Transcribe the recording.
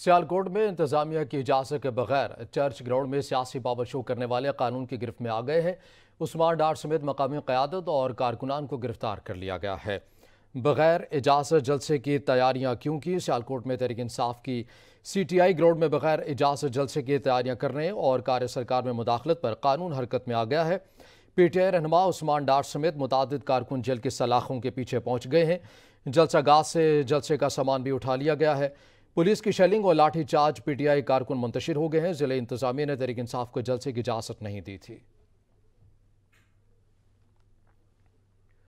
सियालकोट में इंतजामिया की इजाज़त के बगैर चर्च ग्राउंड में सियासी पावर शो करने वाले कानून की गिरफ्त में आ गए हैं उस्मान डार समेत मकामी क़्यादत और कारकुनान को गिरफ्तार कर लिया गया है बगैर इजाज़त जलसे की तैयारियाँ क्यों की सियालकोट में तहरीक इंसाफ की सी टी आई ग्राउंड में बगैर इजाज़त जलसे की तैयारियां करने और कार्य सरकार में मुदाखलत पर कानून हरकत में आ गया है पी टी आई रहनमा उस्मान डार समेत मुतद कारकुन जेल के सलाखों के पीछे पहुँच गए हैं जलसा गाज से जलसे का सामान भी उठा लिया गया है पुलिस की शेलिंग और लाठीचार्ज पीटीआई कारकुन मुंतशिर हो गए हैं जिले इंतजामिया ने तरीक इंसाफ को जलसे की इजाजत नहीं दी थी